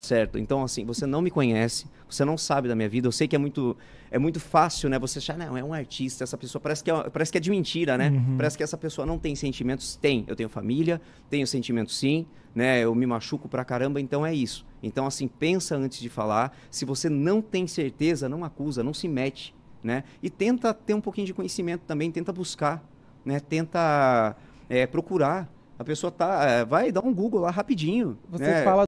certo. Então, assim, você não me conhece, você não sabe da minha vida. Eu sei que é muito, é muito fácil, né? Você achar, não, é um artista, essa pessoa parece que é, parece que é de mentira, né? Uhum. Parece que essa pessoa não tem sentimentos. Tem, eu tenho família, tenho sentimentos sim, né? Eu me machuco pra caramba, então é isso. Então, assim, pensa antes de falar. Se você não tem certeza, não acusa, não se mete, né? E tenta ter um pouquinho de conhecimento também, tenta buscar, né? Tenta é, procurar. A pessoa tá, eh, vai dar um Google lá rapidinho. Você né? fala